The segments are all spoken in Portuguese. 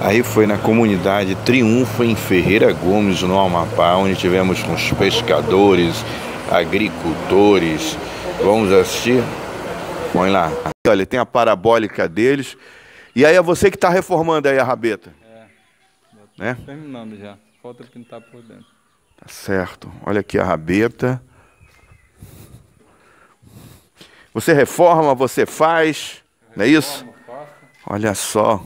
Aí foi na comunidade Triunfo em Ferreira Gomes, no Amapá, onde tivemos com os pescadores, agricultores. Vamos assistir? Põe lá. Olha, tem a parabólica deles. E aí é você que está reformando aí a rabeta. É. Né? Terminando já. Falta pintar por dentro. Tá certo. Olha aqui a rabeta. Você reforma, você faz, reforma, não é isso? Faço. Olha só.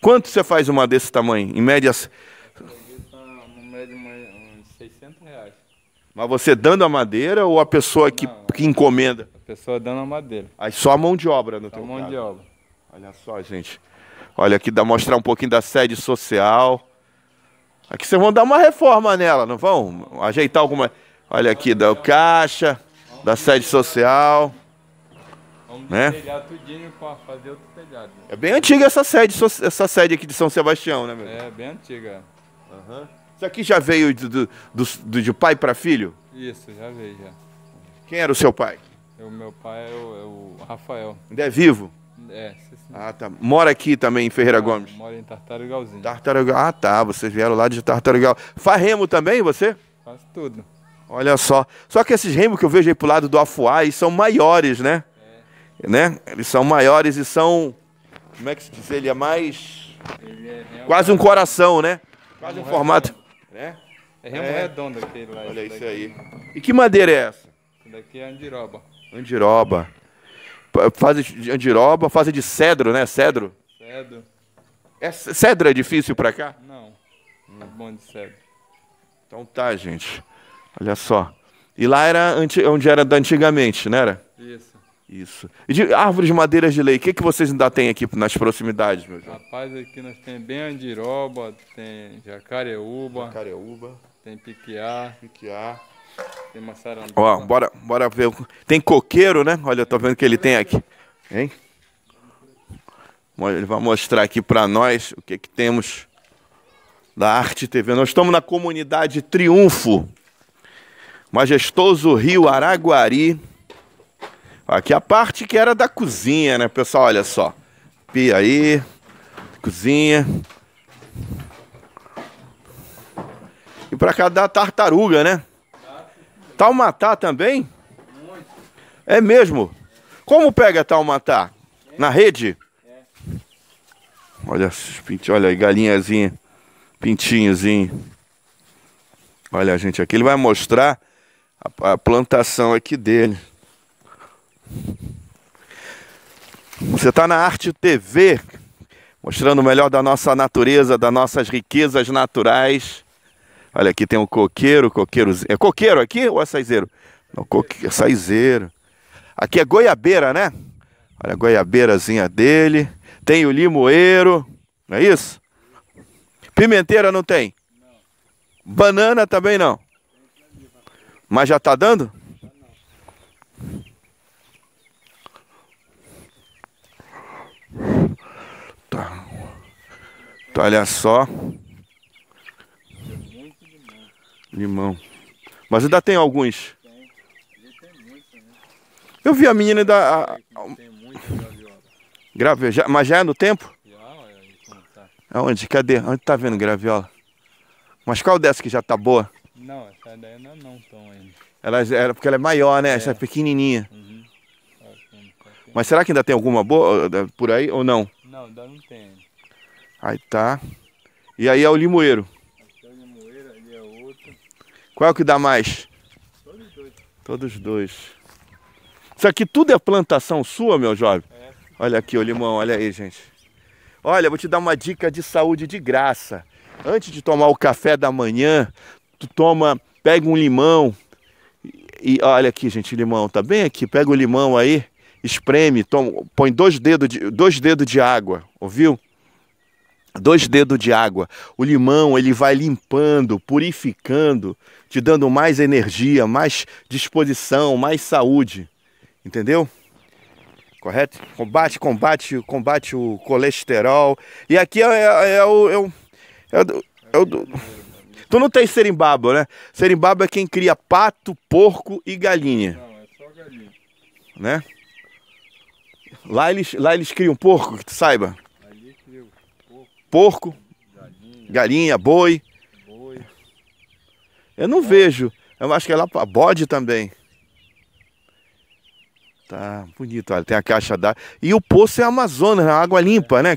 Quanto você faz uma desse tamanho? Em médias. Mas você dando a madeira ou a pessoa que, não, que encomenda? A pessoa dando a madeira. Aí só a mão de obra no só teu mão caso. de obra. Olha só, gente. Olha aqui, dá mostrar um pouquinho da sede social. Aqui vocês vão dar uma reforma nela, não vão? Ajeitar alguma... Olha aqui, da caixa, da sede social. Vamos né? telhar tudinho para fazer outro telhado. É bem antiga essa sede, essa sede aqui de São Sebastião, né, meu? É, bem antiga. Uhum. Isso aqui já veio do, do, do de pai para filho? Isso, já veio, já. Quem era o seu pai? É, o meu pai é o, é o Rafael. Ainda é vivo? É, sim. Ah, tá. Mora aqui também, em Ferreira ah, Gomes? Mora em Tartarugalzinho. Tartarugal. Ah, tá. Vocês vieram lá de Tartarugal. Faz remo também, você? Faz tudo. Olha só. Só que esses remos que eu vejo aí pro lado do Afuai são maiores, né? né? Eles são maiores e são, como é que se diz? Ele é mais, Ele é quase um coração, né? Quase um, formato, né? É remo é. redondo aquele lá. Olha isso aí. E que madeira é essa? Isso daqui é andiroba. Andiroba. faz de andiroba, faz de cedro, né? Cedro? Cedro. É, cedro é difícil pra cá? Não. Tá bom de cedro. Então tá, gente. Olha só. E lá era onde era antigamente, não era? Isso. De árvores de madeiras de lei, o que, que vocês ainda têm aqui nas proximidades, meu jovem? Rapaz, aqui nós temos bem andiroba, tem jacareúba. Jacareúba. Tem piquiá. Piquiá. Tem maçarandá. Ó, bora, bora ver. Tem coqueiro, né? Olha, eu tô vendo que ele tem aqui. Hein? Ele vai mostrar aqui para nós o que, que temos da Arte TV. Nós estamos na comunidade Triunfo, majestoso Rio Araguari, Aqui a parte que era da cozinha, né, pessoal? Olha só. Pia aí, cozinha. E pra cá dá tartaruga, né? Tal matar também? É mesmo? Como pega tal Na rede? Olha, olha aí, galinhazinha. Pintinhozinho. Olha, gente, aqui ele vai mostrar a, a plantação aqui dele. Você está na Arte TV, mostrando o melhor da nossa natureza, das nossas riquezas naturais. Olha, aqui tem um coqueiro, coqueiro. É coqueiro aqui ou é saizeiro? Não, açaizeiro. é saizeiro. Aqui é goiabeira, né? Olha a goiabeirazinha dele. Tem o limoeiro, não é isso? Pimenteira não tem? Banana também não. Mas já está dando? Bonito, olha só. Tem muito limão. Limão. Mas ainda tem alguns. Tem. tem muito, né? Eu vi a menina da. A... Tem muita graviola. Grave... Mas já é no tempo? Já, olha aí como tá. Aonde? Cadê? Onde tá vendo graviola? Mas qual dessa que já tá boa? Não, essa daí não é não tão ainda. Ela, ela, é, é, porque ela é maior, né? É. Essa é pequenininha. Uhum. Tá. Mas será que ainda tem alguma boa eh, por aí ou não? Não, ainda não tem. Aí tá. E aí é o limoeiro. Aqui é o limoeiro, ali é outro. Qual é o que dá mais? Todos dois. Todos dois. Isso aqui tudo é plantação sua, meu jovem? É. Olha aqui o limão, olha aí, gente. Olha, vou te dar uma dica de saúde de graça. Antes de tomar o café da manhã, tu toma, pega um limão. E, olha aqui, gente, limão, tá bem aqui. Pega o limão aí, espreme, toma, põe dois dedos de, dois dedos de água, ouviu? dois dedos de água. O limão ele vai limpando, purificando, te dando mais energia, mais disposição, mais saúde. Entendeu? Correto? Combate, combate, combate o colesterol. E aqui é, é, é o. É o, é o, é o do... É tu não tem serimbaba, né? Serimbaba é quem cria pato, porco e galinha. Não, é só galinha. Né? Lá eles, lá eles criam porco, que tu saiba porco, galinha, boi. Eu não vejo. Eu acho que é lá para bode também. Tá bonito, olha, tem a caixa d'água. E o poço é Amazonas, né? água limpa, né,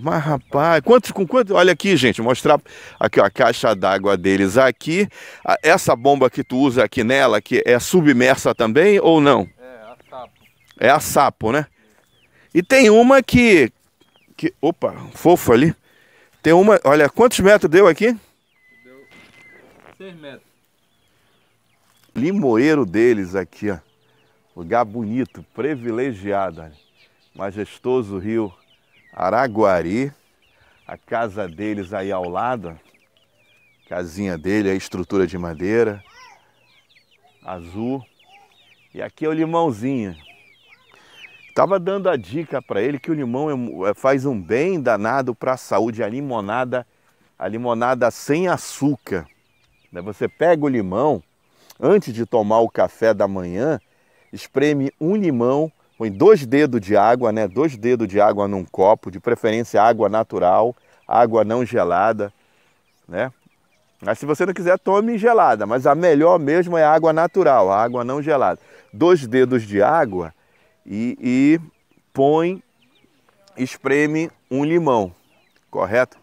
Mas rapaz, quantos com quanto? Olha aqui, gente, mostrar aqui ó, a caixa d'água deles aqui. Essa bomba que tu usa aqui nela, que é submersa também ou não? É, a sapo. É a sapo, né? E tem uma que que, opa, fofo ali. Tem uma, olha, quantos metros deu aqui? Deu 6 metros. Limoeiro deles aqui, ó. Lugar bonito, privilegiado. Olha. Majestoso rio Araguari. A casa deles aí ao lado. Ó. Casinha dele, a estrutura de madeira. Azul. E aqui é o limãozinho. Estava dando a dica para ele que o limão é, é faz um bem danado para a saúde, a limonada, a limonada sem açúcar. Né? Você pega o limão, antes de tomar o café da manhã, espreme um limão, põe dois dedos de água, né? Dois dedos de água num copo, de preferência água natural, água não gelada, né? Mas se você não quiser, tome gelada, mas a melhor mesmo é água natural, água não gelada. Dois dedos de água e, e põe, espreme um limão, correto?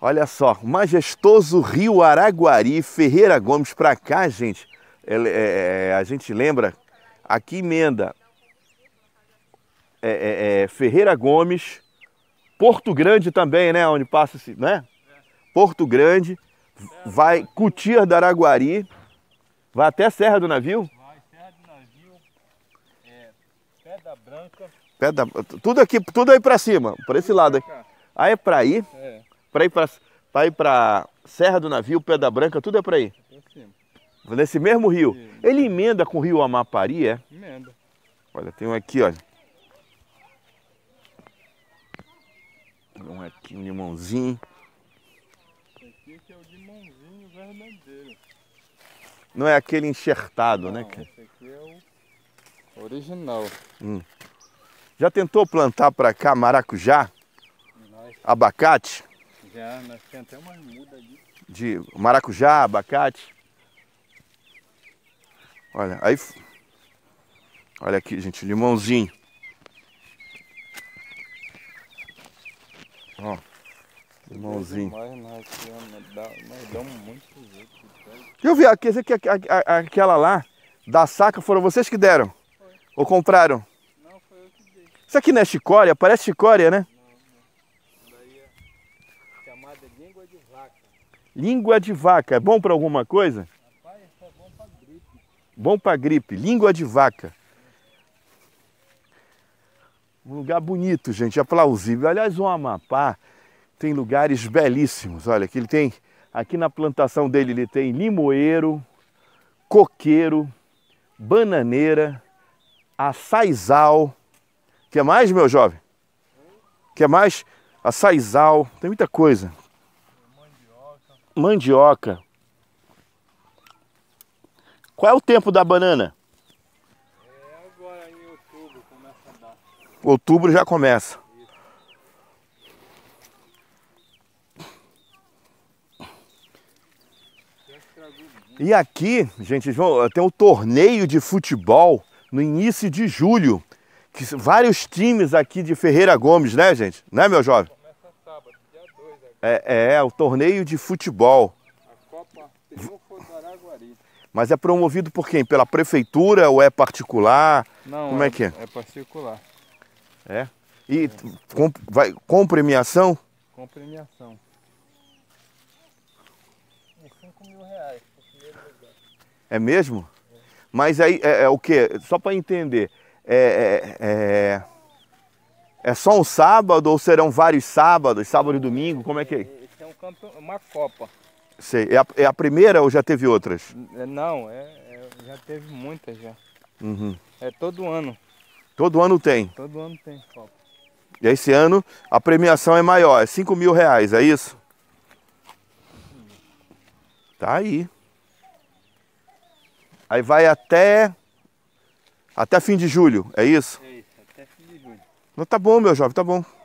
Olha só, majestoso Rio Araguari, Ferreira Gomes, para cá, gente, é, é, é, a gente lembra, aqui emenda é, é, é, Ferreira Gomes, Porto Grande também, né, onde passa esse, né? Porto Grande, vai Cutir da Araguari, vai até Serra do Navio, Pedra Branca. Pedra, tudo aqui, tudo aí para cima, por esse tudo lado. É pra aí é para ir, é. para ir para para ir para Serra do Navio, Pedra Branca, tudo é para é ir. Nesse mesmo rio. Ele emenda com o rio Amapari, é? Emenda. Olha, tem um aqui, olha. Um aqui, um limãozinho. Esse aqui é o limãozinho verdadeiro. Não é aquele enxertado, né, Não, né, Esse aqui é o Original. Hum. Já tentou plantar para cá maracujá? Nós... Abacate? Já, nós temos até umas muda ali. De maracujá, abacate? Olha, aí. Olha aqui, gente, limãozinho. Ó, limãozinho. Eu vi, aqui, que aquela lá, da saca, foram vocês que deram? Ou compraram? Não, foi eu que dei. Isso aqui não é chicória? Parece chicória, né? Não, Daí é chamada língua de vaca. Língua de vaca. É bom para alguma coisa? Rapaz, isso é bom para gripe. Bom para gripe. Língua de vaca. Um lugar bonito, gente, aplausível. Aliás, o Amapá tem lugares belíssimos. Olha, que ele tem aqui na plantação dele, ele tem limoeiro, coqueiro, bananeira, a Saizal. Quer mais, meu jovem? Quer mais? A Tem muita coisa. Mandioca. Mandioca. Qual é o tempo da banana? É agora em outubro começa a dar. Outubro já começa. E aqui, gente, tem um torneio de futebol no início de julho. Que vários times aqui de Ferreira Gomes, né, gente? Né, meu jovem? Começa sábado, dia 2. É, é, o torneio de futebol. A Copa do Araguari. Mas é promovido por quem? Pela prefeitura ou é particular? Não, Como é, é que é? É particular. É? E é. vai, com premiação? Com premiação. É 5 mil reais primeiro lugar. É mesmo? Mas aí é, é o que? Só para entender, é é, é, é, só um sábado ou serão vários sábados, sábado e domingo? Como é que é? Esse é um campo, uma Copa. Sei. É a, é a primeira ou já teve outras? É, não, é, já teve muitas já. Uhum. É todo ano. Todo ano tem? Todo ano tem Copa. E esse ano a premiação é maior, é 5 mil reais, é isso? Tá aí. Aí vai até até fim de julho, é isso? É isso, até fim de julho. Não tá bom, meu jovem, tá bom.